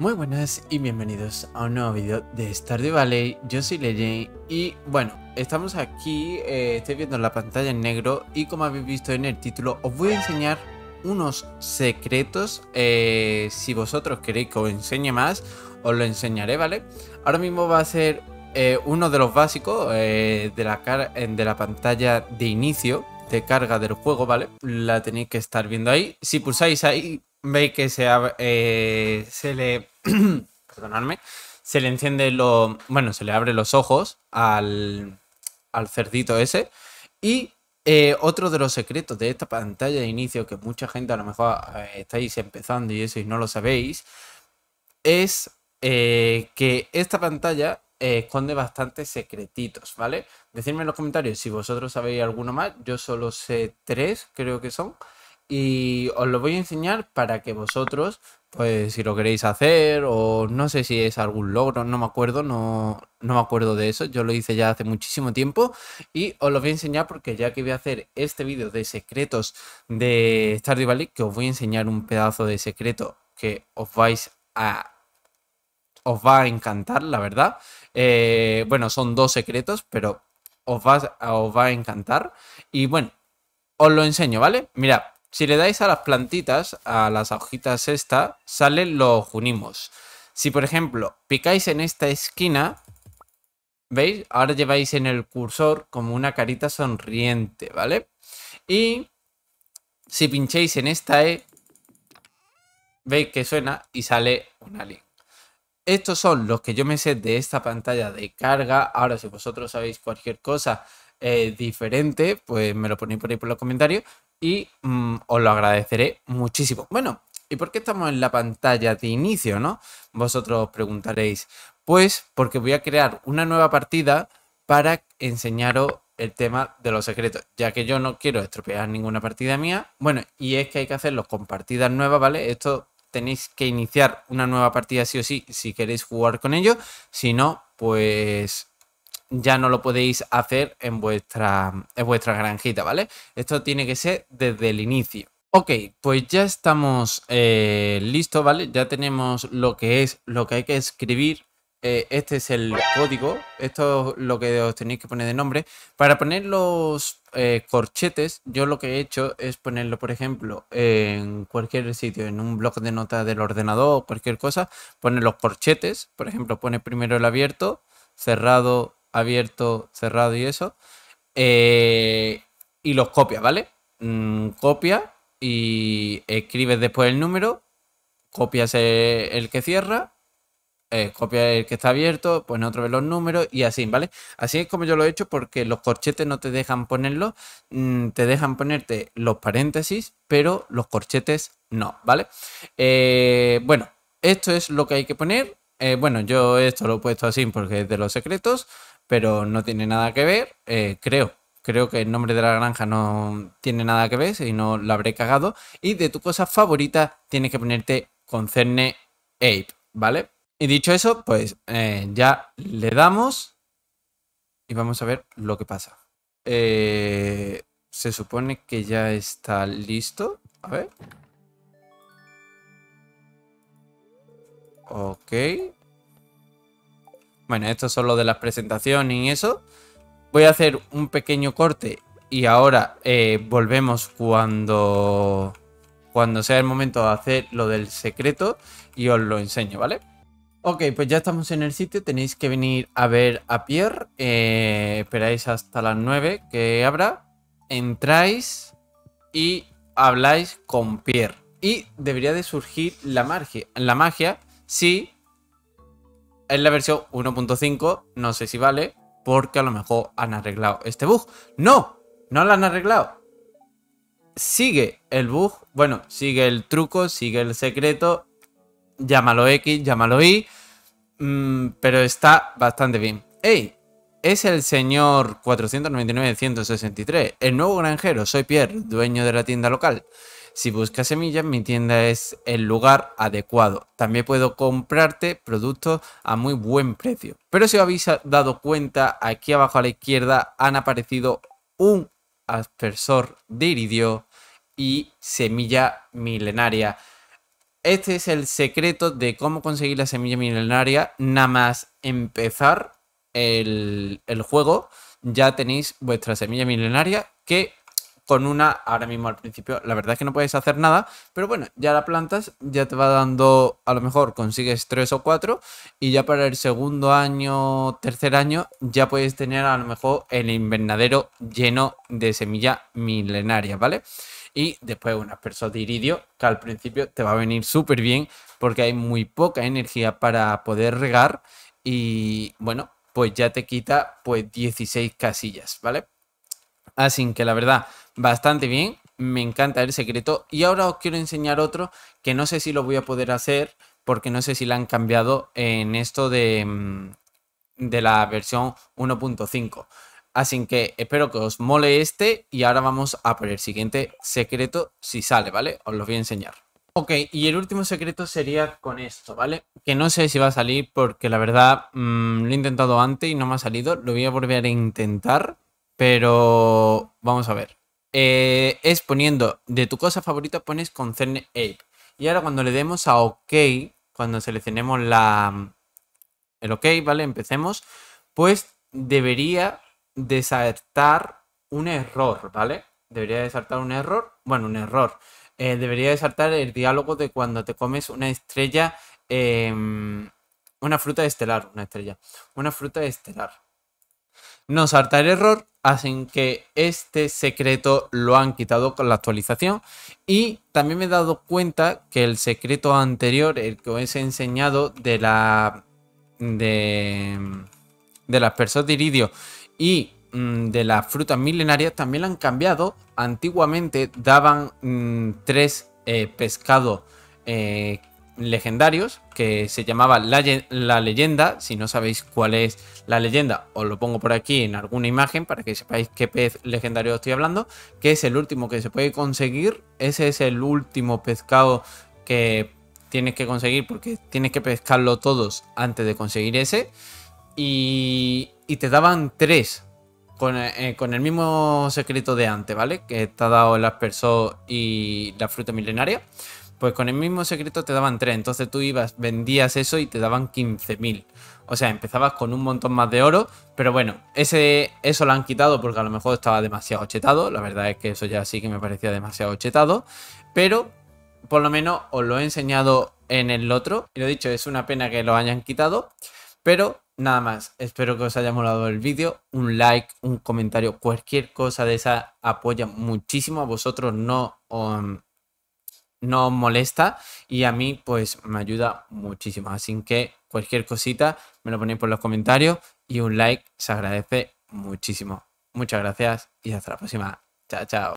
Muy buenas y bienvenidos a un nuevo vídeo de Stardew Valley, yo soy Legend y bueno, estamos aquí, eh, estoy viendo la pantalla en negro y como habéis visto en el título os voy a enseñar unos secretos, eh, si vosotros queréis que os enseñe más, os lo enseñaré, ¿vale? Ahora mismo va a ser eh, uno de los básicos de, la de la pantalla de inicio, de carga del juego, ¿vale? La tenéis que estar viendo ahí, si pulsáis ahí veis que se, eh, se le... perdonadme. Se le enciende lo... Bueno, se le abre los ojos al, al cerdito ese. Y eh, otro de los secretos de esta pantalla de inicio, que mucha gente a lo mejor eh, estáis empezando y eso y no lo sabéis, es que esta pantalla esconde bastantes secretitos, ¿vale? Decidme en los comentarios si vosotros sabéis alguno más. Yo solo sé tres, creo que son y os lo voy a enseñar para que vosotros, pues si lo queréis hacer o no sé si es algún logro, no me acuerdo, no, no me acuerdo de eso, yo lo hice ya hace muchísimo tiempo y os lo voy a enseñar porque ya que voy a hacer este vídeo de secretos de Stardew Valley, que os voy a enseñar un pedazo de secreto que os vais a... Os va a encantar, la verdad. Eh, bueno, son dos secretos, pero os va, os va a encantar. Y bueno, os lo enseño, ¿vale? Mirad, si le dais a las plantitas, a las hojitas esta, salen los junimos. Si por ejemplo picáis en esta esquina, ¿veis? Ahora lleváis en el cursor como una carita sonriente, ¿vale? Y si pincháis en esta E, veis que suena y sale una línea. Estos son los que yo me sé de esta pantalla de carga. Ahora si vosotros sabéis cualquier cosa eh, diferente, pues me lo ponéis por ahí por los comentarios y mm, os lo agradeceré muchísimo. Bueno, ¿y por qué estamos en la pantalla de inicio, no? Vosotros os preguntaréis. Pues porque voy a crear una nueva partida para enseñaros el tema de los secretos, ya que yo no quiero estropear ninguna partida mía. Bueno, y es que hay que hacerlo con partidas nuevas, ¿vale? Esto tenéis que iniciar una nueva partida sí o sí si queréis jugar con ello. Si no, pues ya no lo podéis hacer en vuestra, en vuestra granjita, ¿vale? Esto tiene que ser desde el inicio. Ok, pues ya estamos eh, listos, ¿vale? Ya tenemos lo que es, lo que hay que escribir. Eh, este es el código, esto es lo que os tenéis que poner de nombre. Para poner los eh, corchetes, yo lo que he hecho es ponerlo, por ejemplo, en cualquier sitio, en un bloc de notas del ordenador o cualquier cosa, poner los corchetes, por ejemplo, pone primero el abierto, cerrado, abierto, cerrado y eso. Eh, y los copias, ¿vale? Mm, copia y escribes después el número, copias el que cierra eh, copia el que está abierto, pone otra vez los números y así, ¿vale? Así es como yo lo he hecho porque los corchetes no te dejan ponerlos, mm, te dejan ponerte los paréntesis, pero los corchetes no, ¿vale? Eh, bueno, esto es lo que hay que poner. bueno, yo esto lo he puesto así porque es de los secretos pero no tiene nada que ver, eh, creo. Creo que el nombre de la granja no tiene nada que ver, si no lo habré cagado. Y de tu cosa favorita tienes que ponerte concerne Ape, ¿vale? Y dicho eso, pues eh, ya le damos y vamos a ver lo que pasa. Eh, se supone que ya está listo. A ver. Ok. Bueno, estos son los de las presentaciones y eso. Voy a hacer un pequeño corte y ahora eh, volvemos cuando, cuando sea el momento de hacer lo del secreto y os lo enseño, ¿vale? Ok, pues ya estamos en el sitio, tenéis que venir a ver a Pierre, eh, esperáis hasta las 9 que abra, entráis y habláis con Pierre. Y debería de surgir la magia, la magia si es la versión 1.5, no sé si vale, porque a lo mejor han arreglado este bug. ¡No! No lo han arreglado. Sigue el bug, bueno, sigue el truco, sigue el secreto. Llámalo X, llámalo Y. Mm, pero está bastante bien. ¡Ey! es el señor 499-163, el nuevo granjero. Soy Pierre, dueño de la tienda local. Si buscas semillas, mi tienda es el lugar adecuado. También puedo comprarte productos a muy buen precio. Pero si os habéis dado cuenta, aquí abajo a la izquierda han aparecido un aspersor de iridio y semilla milenaria. Este es el secreto de cómo conseguir la semilla milenaria. Nada más empezar el, el juego, ya tenéis vuestra semilla milenaria que con una, ahora mismo al principio, la verdad es que no puedes hacer nada, pero bueno, ya la plantas, ya te va dando, a lo mejor consigues tres o cuatro, y ya para el segundo año, tercer año, ya puedes tener a lo mejor el invernadero lleno de semilla milenaria, ¿vale? Y después unas personas de iridio, que al principio te va a venir súper bien, porque hay muy poca energía para poder regar, y bueno, pues ya te quita pues 16 casillas, ¿vale? Así que la verdad, bastante bien. Me encanta el secreto. Y ahora os quiero enseñar otro que no sé si lo voy a poder hacer porque no sé si lo han cambiado en esto de, mm, de la versión 1.5. Así que espero que os mole este y ahora vamos a por el siguiente secreto si sale, ¿vale? Os lo voy a enseñar. Ok, y el último secreto sería con esto, ¿vale? Que no sé si va a salir porque la verdad mm, lo he intentado antes y no me ha salido. Lo voy a volver a intentar pero vamos a ver. Eh, es poniendo de tu cosa favorita pones con ape. Y ahora cuando le demos a OK, cuando seleccionemos la el OK, ¿vale? Empecemos. Pues debería Desartar un error, ¿vale? Debería desaltar un error. Bueno, un error. Eh, debería desartar el diálogo de cuando te comes una estrella. Em, una fruta estelar. Una estrella. Una fruta estelar. No, salta el error hacen que este secreto lo han quitado con la actualización. Y también me he dado cuenta que el secreto anterior, el que os he enseñado de la. de. las personas de iridio y mm, de las frutas milenarias también lo han cambiado. Antiguamente daban mm, tres eh, pescados eh, legendarios que se llamaba la, leyenda. Si no sabéis cuál es la leyenda, os lo pongo por aquí en alguna imagen para que sepáis qué pez legendario estoy hablando, que es el último que se puede conseguir. Ese es el último pescado que tienes que conseguir porque tienes que pescarlo todos antes de conseguir ese. Y, te daban tres eh, con, el mismo secreto de antes, ¿vale? Que está dado el asperso y la fruta milenaria. Pues con el mismo secreto te daban 3. Entonces tú ibas, vendías eso y te daban 15.000. O sea, empezabas con un montón más de oro. Pero bueno, ese, eso lo han quitado porque a lo mejor estaba demasiado chetado. La verdad es que eso ya sí que me parecía demasiado chetado. Pero por lo menos os lo he enseñado en el otro. Y lo he dicho, es una pena que lo hayan quitado. Pero nada más, espero que os haya molado el vídeo, un like, un comentario, cualquier cosa de esa apoya muchísimo a vosotros, no no molesta y a mí pues me ayuda muchísimo. Así que cualquier cosita me lo ponéis por los comentarios y un like se agradece muchísimo. Muchas gracias y hasta la próxima. Chao, chao.